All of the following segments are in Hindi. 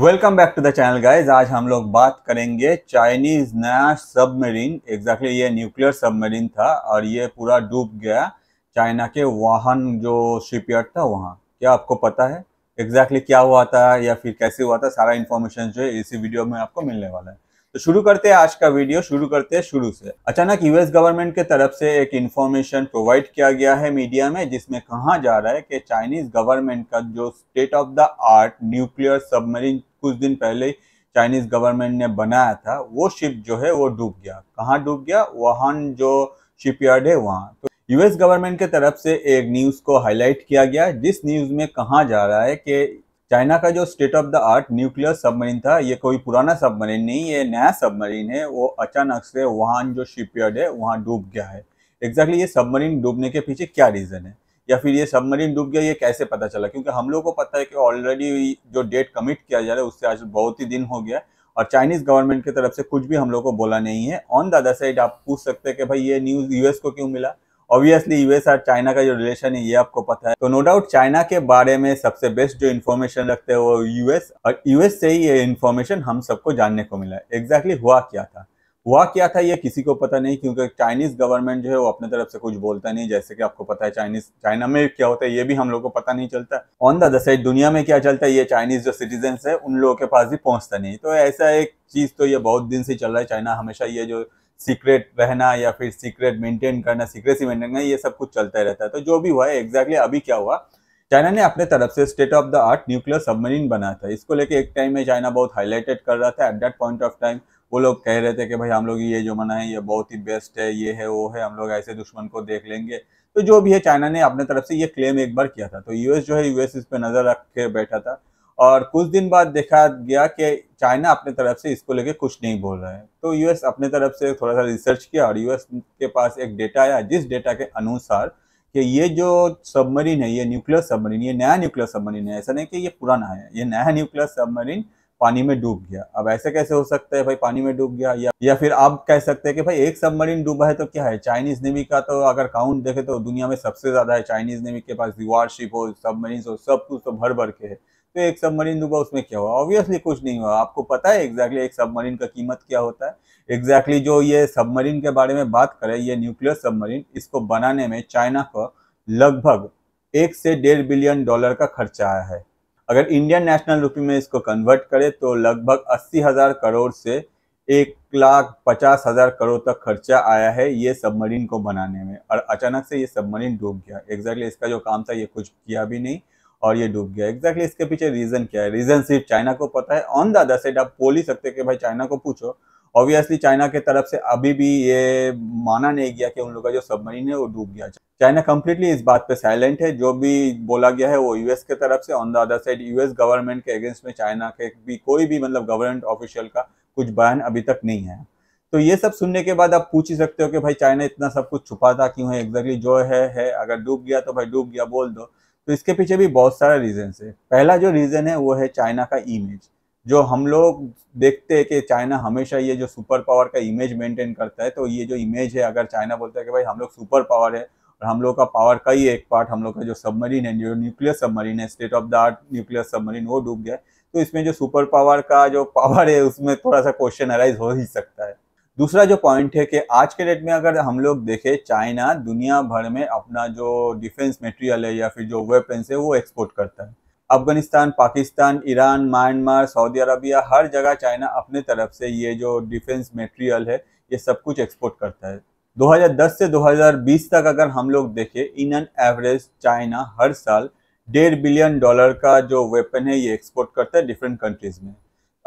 welcome back to the channel guys आज हम लोग बात करेंगे चाइनीज नया सबमरीन एग्जैक्टली exactly ये न्यूक्लियर सबमरीन था और ये पूरा डूब गया चाइना के वाहन जो शिपयार्ड था वहाँ क्या आपको पता है एग्जैक्टली exactly क्या हुआ था या फिर कैसे हुआ था सारा इन्फॉर्मेशन जो है इसी वीडियो में आपको मिलने वाला है तो शुरू करते हैं आज का वीडियो शुरू करते हैं शुरू से अचानक यूएस गवर्नमेंट के तरफ से एक इन्फॉर्मेशन प्रोवाइड किया गया है मीडिया में जिसमें कहा जा रहा है कि चाइनीज गवर्नमेंट का जो state of the art nuclear submarine कुछ दिन पहले चाइनीज गवर्नमेंट ने बनाया था वो शिप जो है वो डूब गया कहाँ डूब गया वहान जो शिपयार्ड है वहाँ तो यूएस गवर्नमेंट के तरफ से एक न्यूज़ को हाईलाइट किया गया जिस न्यूज़ में कहा जा रहा है कि चाइना का जो state of the art nuclear submarine था ये कोई पुराना सबमरीन नहीं ये नया सबमरीन है वो अचानक से वाहन जो शिपयार्ड है वहाँ डूब गया है एग्जैक्टली exactly ये सबमरीन डूबने के पीछे क्या रीज़न है या फिर ये सबमरीन डूब गया ये कैसे पता चला क्योंकि हम लोग को पता है कि ऑलरेडी जो डेट कमिट किया जा रहा है उससे आज बहुत ही दिन हो गया और चाइनीज गवर्नमेंट की तरफ से कुछ भी हम लोग को बोला नहीं है ऑन द अदर साइड आप पूछ सकते हैं कि भाई ये न्यूज़ यूएस को क्यों मिला ऑब्वियसली यूएस और चाइना का जो रिलेशन है ये आपको पता है तो नो डाउट चाइना के बारे में सबसे बेस्ट जो इन्फॉर्मेशन रखते हैं वो यूएस और यूएस से ही ये इन्फॉर्मेशन हम सबको जानने को मिला एग्जैक्टली exactly हुआ क्या था हुआ क्या था ये किसी को पता नहीं क्योंकि चाइनीज गवर्नमेंट जो है वो अपने तरफ से कुछ बोलता नहीं जैसे कि आपको पता है चाइनीज चाइना में क्या होता है ये भी हम लोग को पता नहीं चलता ऑन द अदर साइड दुनिया में क्या चलता है ये चाइनीज जो सिटीजन है उन लोगों के पास भी पहुंचता नहीं तो ऐसा एक चीज तो ये बहुत दिन से चल रहा है चाइना हमेशा ये जो सीक्रेट रहना या फिर सीक्रेट मेंटेन करना सीक्रेसी मेंटेन करना ये सब कुछ चलता रहता है तो जो भी हुआ है एग्जैक्टली अभी क्या हुआ चाइना ने अपने तरफ से state of the art nuclear submarine बनाया था इसको लेके एक टाइम में चाइना बहुत हाईलाइटेड कर रहा था at that point of time वो लोग कह रहे थे कि भाई हम लोग ये जो मना है ये बहुत ही बेस्ट है ये है वो है हम लोग ऐसे दुश्मन को देख लेंगे तो जो भी है चाइना ने अपने तरफ से ये क्लेम एक बार किया था तो यूएस जो है यूएस इस पर नज़र रख के बैठा था और कुछ दिन बाद देखा गया कि चाइना अपने तरफ से इसको लेके कुछ नहीं बोल रहा है तो यूएस अपने तरफ से थोड़ा सा रिसर्च किया और यूएस के पास एक डेटा आया जिस डेटा के अनुसार कि ये जो सबमरीन है ये न्यूक्लियर सबमरीन ये नया न्यूक्लियर सबमरीन है ऐसा नहीं कि ये पुराना है ये नया न्यूक्लियर सबमरीन पानी में डूब गया अब ऐसे कैसे हो सकता है भाई पानी में डूब गया या या फिर आप कह सकते हैं कि भाई एक सबमरीन डूबा है तो क्या है चाइनीज नेवी का तो अगर काउंट देखे तो दुनिया में सबसे ज़्यादा है चाइनीज नेवी के पास वारशिप हो सबमरीन हो सब कुछ तो भर भर के है तो एक सबमरीन डूबा उसमें क्या हुआ ऑब्वियसली कुछ नहीं हुआ आपको पता है एग्जैक्टली एक सबमरीन का कीमत क्या होता है एग्जैक्टली जो ये सबमरीन के बारे में बात करें ये न्यूक्लियर सबमरीन इसको बनाने में चाइना को लगभग एक से डेढ़ बिलियन डॉलर का खर्चा आया है अगर इंडियन नेशनल रुपी में इसको कन्वर्ट करें तो लगभग अस्सी हज़ार करोड़ से एक लाख पचास हज़ार करोड़ तक खर्चा आया है ये सबमरीन को बनाने में और अचानक से ये सबमरीन डूब गया एग्जैक्टली exactly इसका जो काम था ये कुछ किया भी नहीं और ये डूब गया एग्जैक्टली exactly इसके पीछे रीज़न क्या है रीज़न सिर्फ चाइना को पता है ऑन द अदर साइड आप बोल ही सकते कि भाई चाइना को पूछो ऑब्वियसली चाइना के तरफ से अभी भी ये माना नहीं गया कि उन लोग का जो सबमरीन है वो डूब गया चाइना कम्प्लीटली इस बात पे साइलेंट है जो भी बोला गया है वो यूएस के तरफ से on the other side US government के अगेंस्ट में चाइना के भी कोई भी मतलब गवर्नमेंट ऑफिशियल का कुछ बयान अभी तक नहीं है तो ये सब सुनने के बाद आप पूछ ही सकते हो कि भाई चाइना इतना सब कुछ छुपाता क्यों है एग्जैक्टली जो है है अगर डूब गया तो भाई डूब गया बोल दो तो इसके पीछे भी बहुत सारा रीजन है पहला जो रीज़न है वो है चाइना का इमेज जो हम लोग देखते हैं कि चाइना हमेशा ये जो सुपर पावर का इमेज मेंटेन करता है तो ये जो इमेज है अगर चाइना बोलता है कि भाई हम लोग सुपर पावर है और हम लोग का पावर का ही एक पार्ट हम लोग का जो सबमरीन है जो न्यूक्लियर सबमरीन है state of the art nuclear submarine वो डूब गया तो इसमें जो सुपर पावर का जो पावर है उसमें थोड़ा सा क्वेश्चन अराइज हो ही सकता है दूसरा जो पॉइंट है कि आज के डेट में अगर हम लोग देखें चाइना दुनिया भर में अपना जो डिफेंस मटेरियल है या फिर जो वेपन्स है वो एक्सपोर्ट करता है Afghanistan Pakistan Iran Myanmar Saudi Arabia हर जगह चाइना अपने तरफ से ये जो डिफेंस मटेरियल है ये सब कुछ एक्सपोर्ट करता है 2010 से 2020 तक अगर हम लोग देखें इन एन एवरेज चाइना हर साल डेढ़ बिलियन डॉलर का जो वेपन है ये एक्सपोर्ट करता है डिफरेंट कंट्रीज में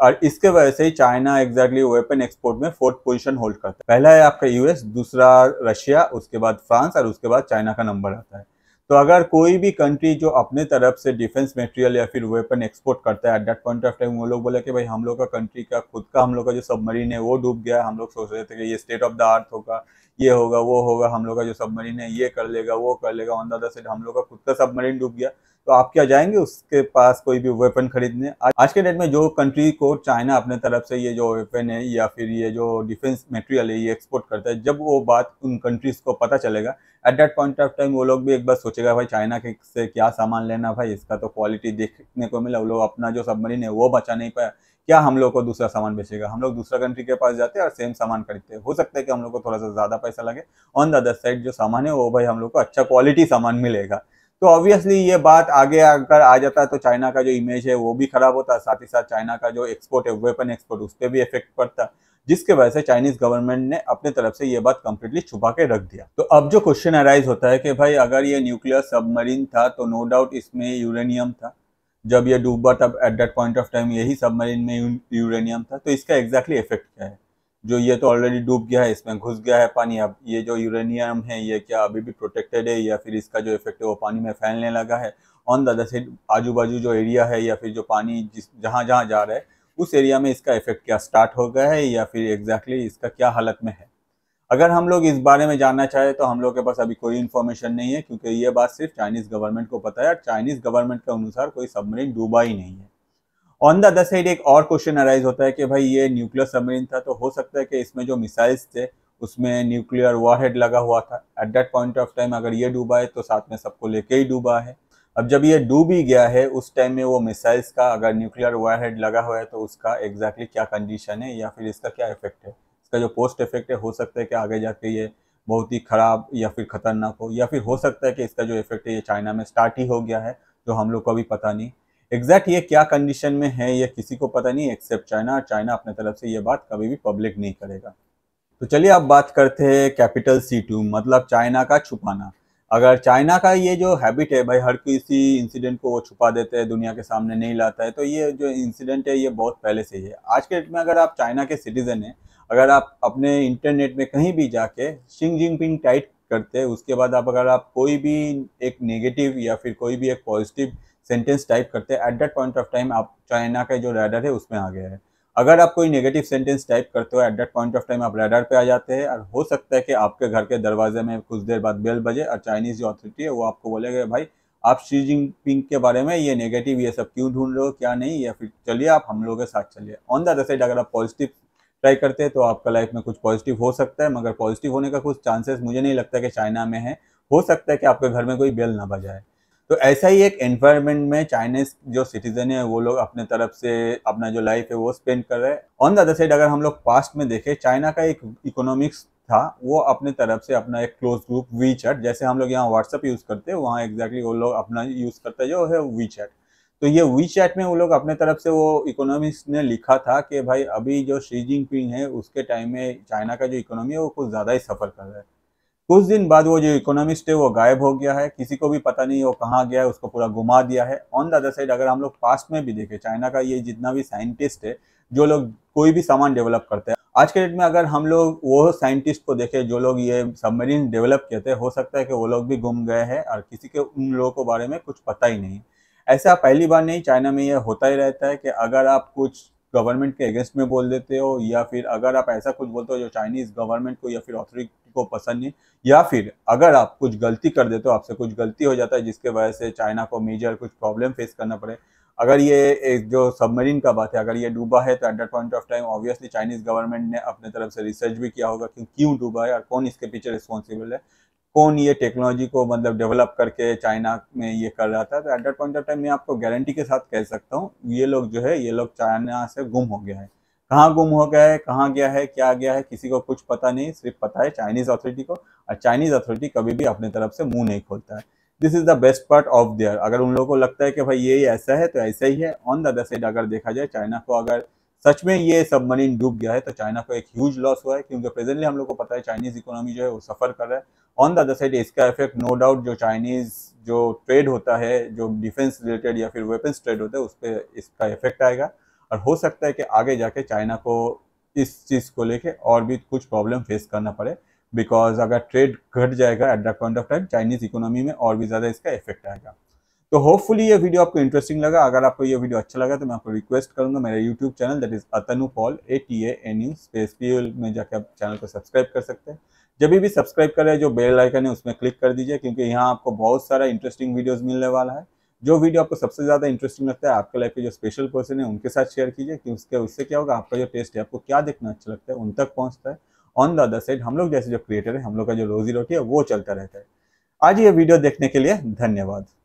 और इसके वजह से ही चाइना एग्जैक्टली वेपन एक्सपोर्ट में फोर्थ पोजीशन होल्ड करता है पहला है आपका यूएस दूसरा रशिया उसके बाद फ्रांस और उसके बाद चाइना का नंबर आता है तो अगर कोई भी कंट्री जो अपने तरफ से डिफेंस मटेरियल या फिर वेपन एक्सपोर्ट करता है at that point of time वो लोग बोले कि भाई हम लोग का कंट्री का खुद का हम लोग का जो सबमरीन है वो डूब गया हम लोग सोच रहे थे कि ये स्टेट ऑफ द आर्थ होगा ये होगा वो होगा हम लोग का जो सबमरीन है ये कर लेगा वो कर लेगा ऑन द अदर साइड हम लोग का खुद का सबमरीन डूब गया तो आप क्या जाएंगे उसके पास कोई भी वेपन खरीदने आज के डेट में जो कंट्री को चाइना अपने तरफ से ये जो वेपन है या फिर ये जो डिफेंस मटेरियल है ये एक्सपोर्ट करता है जब वो बात उन कंट्रीज़ को पता चलेगा at that point of time वो लोग भी एक बार सोचेगा भाई चाइना के से क्या सामान लेना भाई इसका तो क्वालिटी देखने को मिला वो लोग अपना जो सबमरीन है वो बचा नहीं पाया क्या हम लोग को दूसरा सामान बेचेगा हम लोग दूसरा कंट्री के पास जाते हैं और सेम सामान खरीदते हैं हो सकता है कि हम लोग को थोड़ा सा ज़्यादा पैसा लगे ऑन द अदर साइड जो सामान है वो भाई हम लोग को अच्छा क्वालिटी सामान मिलेगा तो ऑब्वियसली ये बात आगे अगर आ जाता तो चाइना का जो इमेज है वो भी खराब होता है साथ ही साथ चाइना का जो एक्सपोर्ट है वेपन एक्सपोर्ट उस पर भी इफेक्ट पड़ता जिसके वजह से चाइनीज गवर्नमेंट ने अपने तरफ से ये बात कम्प्लीटली छुपा के रख दिया तो अब जो क्वेश्चन अराइज होता है कि भाई अगर ये न्यूक्लियर सबमरीन था तो नो डाउट इसमें यूरेनियम था जब यह डूबा तब at that point of time यही सबमरीन में यूरेनियम था तो इसका एग्जैक्टली exactly इफेक्ट क्या है जो ये तो ऑलरेडी डूब गया है इसमें घुस गया है पानी अब ये जो यूरेनियम है ये क्या अभी भी प्रोटेक्टेड है या फिर इसका जो इफेक्ट है वो पानी में फैलने लगा है ऑन द अदर साइड आजू बाजू जो एरिया है या फिर जो पानी जिस जहाँ जहाँ जा रहा है उस एरिया में इसका इफेक्ट क्या स्टार्ट हो गया है या फिर एग्जैक्टली exactly इसका क्या हालत में है अगर हम लोग इस बारे में जानना चाहें तो हम लोग के पास अभी कोई इन्फॉर्मेशन नहीं है क्योंकि ये बात सिर्फ चाइनीज़ गवर्नमेंट को पता है चाइनीज़ गवर्नमेंट के अनुसार कोई सबमरीन डूबा ही नहीं है ऑन द अदर साइड एक और क्वेश्चन अराइज होता है कि भाई ये न्यूक्लियर सबमरीन था तो हो सकता है कि इसमें जो मिसाइल्स थे उसमें न्यूक्लियर वॉरहेड लगा हुआ था at that point of time अगर ये डूबा है तो साथ में सबको लेके ही डूबा है अब जब ये डूब ही गया है उस टाइम में वो मिसाइल्स का अगर न्यूक्लियर वॉरहेड लगा हुआ है तो उसका एग्जैक्टली exactly क्या कंडीशन है या फिर इसका क्या इफेक्ट है इसका जो पोस्ट इफेक्ट है हो सकता है कि आगे जाके ये बहुत ही ख़राब या फिर ख़तरनाक हो या फिर हो सकता है कि इसका जो इफेक्ट है ये चाइना में स्टार्ट ही हो गया है जो हम लोग को अभी पता नहीं एग्जैक्ट ये क्या कंडीशन में है ये किसी को पता नहीं एक्सेप्ट चाइना चाइना अपने तरफ से ये बात कभी भी पब्लिक नहीं करेगा तो चलिए अब बात करते हैं कैपिटल सी टू मतलब चाइना का छुपाना अगर चाइना का ये जो हैबिट है भाई हर किसी इंसिडेंट को वो छुपा देते हैं दुनिया के सामने नहीं लाता है तो ये जो इंसिडेंट है ये बहुत पहले से ही है आज के डेट में अगर आप चाइना के सिटीज़न हैं अगर आप अपने इंटरनेट में कहीं भी जाके शिंग पिंग टाइट करते हैं उसके बाद आप अगर आप कोई भी एक नेगेटिव या फिर कोई भी एक पॉजिटिव सेंटेंस टाइप करते हैं at that point of time आप चाइना का जो रैडर है उसमें आ गया है अगर आप कोई नेगेटिव सेंटेंस टाइप करते हो at that point of time आप रडार पे आ जाते हैं और हो सकता है कि आपके घर के दरवाजे में कुछ देर बाद बेल बजे और चाइनीज़ जो अथॉरिटी है वो आपको बोलेगा भाई आप शी जिनपिंग के बारे में ये नेगेटिव ये सब क्यों ढूंढ रहे हो क्या नहीं या फिर चलिए आप हम लोगों के साथ चलिए ऑन द अदर साइड अगर आप पॉजिटिव ट्राई करते हैं तो आपका लाइफ में कुछ पॉजिटिव हो सकता है मगर पॉजिटिव होने का कुछ चांसेस मुझे नहीं लगता कि चाइना में है हो सकता है कि आपके घर में कोई बेल ना बजाए तो ऐसा ही एक एनवायरनमेंट में चाइनीज जो सिटीजन है वो लोग अपने तरफ से अपना जो लाइफ है वो स्पेंड कर रहे हैं ऑन द अदर साइड अगर हम लोग पास्ट में देखें चाइना का एक इकोनॉमिक्स था वो अपने तरफ से अपना एक क्लोज ग्रुप वी चैट जैसे हम लोग यहाँ व्हाट्सअप यूज़ करते हैं वहाँ एग्जैक्टली वो लोग अपना यूज़ करते जो है वी चैट तो ये वी चैट में वो लोग अपने तरफ से वो इकोनॉमिक्स ने लिखा था कि भाई अभी जो शी जिनपिंग है उसके टाइम में चाइना का जो इकोनॉमी है वो कुछ ज़्यादा ही सफ़र कर रहा है कुछ दिन बाद वो जो इकोनॉमिस्ट है वो गायब हो गया है किसी को भी पता नहीं वो कहाँ गया है उसको पूरा घुमा दिया है ऑन द अदर साइड अगर हम लोग पास्ट में भी देखें चाइना का ये जितना भी साइंटिस्ट है जो लोग कोई भी सामान डेवलप करते हैं आज के डेट में अगर हम लोग वो साइंटिस्ट को देखें जो लोग ये सबमरीन डेवलप किए थे हो सकता है कि वो लोग भी घूम गए हैं और किसी के उन लोगों के बारे में कुछ पता ही नहीं ऐसा पहली बार नहीं चाइना में ये होता ही रहता है कि अगर आप कुछ गवर्नमेंट के अगेंस्ट में बोल देते हो या फिर अगर आप ऐसा कुछ बोलते हो जो चाइनीज़ गवर्नमेंट को या फिर ऑथोरिटी को पसंद नहीं या फिर अगर आप कुछ गलती कर देते हो आपसे कुछ गलती हो जाता है जिसके वजह से चाइना को मेजर कुछ प्रॉब्लम फेस करना पड़े अगर ये एक जो सबमरीन का बात है अगर ये डूबा है तो at that point of time obviously Chinese government ने अपने तरफ से रिसर्च भी किया होगा कि क्यों डूबा है और कौन इसके पीछे रिस्पॉन्सिबल है कौन ये टेक्नोलॉजी को मतलब डेवलप करके चाइना में ये कर रहा था तो at that point of time मैं आपको गारंटी के साथ कह सकता हूँ ये लोग जो है ये लोग चाइना से गुम हो गया है कहाँ गुम हो गया है कहाँ गया है क्या गया है किसी को कुछ पता नहीं सिर्फ पता है चाइनीज अथॉरिटी को और चाइनीज अथॉरिटी कभी भी अपने तरफ से मुंह नहीं खोलता है this is the best part of their अगर उन लोगों को लगता है कि भाई ये ऐसा है तो ऐसा ही है ऑन द अदर साइड अगर देखा जाए चाइना को अगर सच में ये सब मनी डूब गया है तो चाइना को एक ह्यूज लॉस हुआ है क्योंकि प्रेजेंटली हम लोग को पता है चाइनीज इकोनॉमी जो है वो सफ़र कर रहा है ऑन द अदर साइड इसका इफेक्ट नो डाउट जो चाइनीज़ जो ट्रेड होता है जो डिफेंस रिलेटेड या फिर वेपन्स ट्रेड होता है उस पर इसका इफेक्ट आएगा और हो सकता है कि आगे जाके चाइना को इस चीज़ को लेके और भी कुछ प्रॉब्लम फेस करना पड़े बिकॉज अगर ट्रेड घट जाएगा at the point of time Chinese economy में और भी ज़्यादा इसका इफेक्ट आएगा तो होपफुली ये वीडियो आपको इंटरेस्टिंग लगा अगर आपको ये वीडियो अच्छा लगा तो मैं आपको रिक्वेस्ट करूंगा मेरा YouTube channel that is Atanu Paul A T A N U space P में जाकर आप चैनल को सब्सक्राइब कर सकते हैं जब भी सब्सक्राइब करें जो बेल आइकन है उसमें क्लिक कर दीजिए क्योंकि यहाँ आपको बहुत सारा इंटरेस्टिंग वीडियोज़ मिलने वाला है जो वीडियो आपको सबसे ज़्यादा इंटरेस्टिंग लगता है आपके लाइफ के जो स्पेशल पर्सन है उनके साथ शेयर कीजिए कि उसके उससे क्या होगा आपका जो टेस्ट है आपको क्या देखना अच्छा लगता है उन तक पहुँचता है ऑन द अदर साइड हम लोग जैसे जो क्रिएटर है हम लोग का जो रोजी रोटी है वो चलता रहता है आज ये वीडियो देखने के लिए धन्यवाद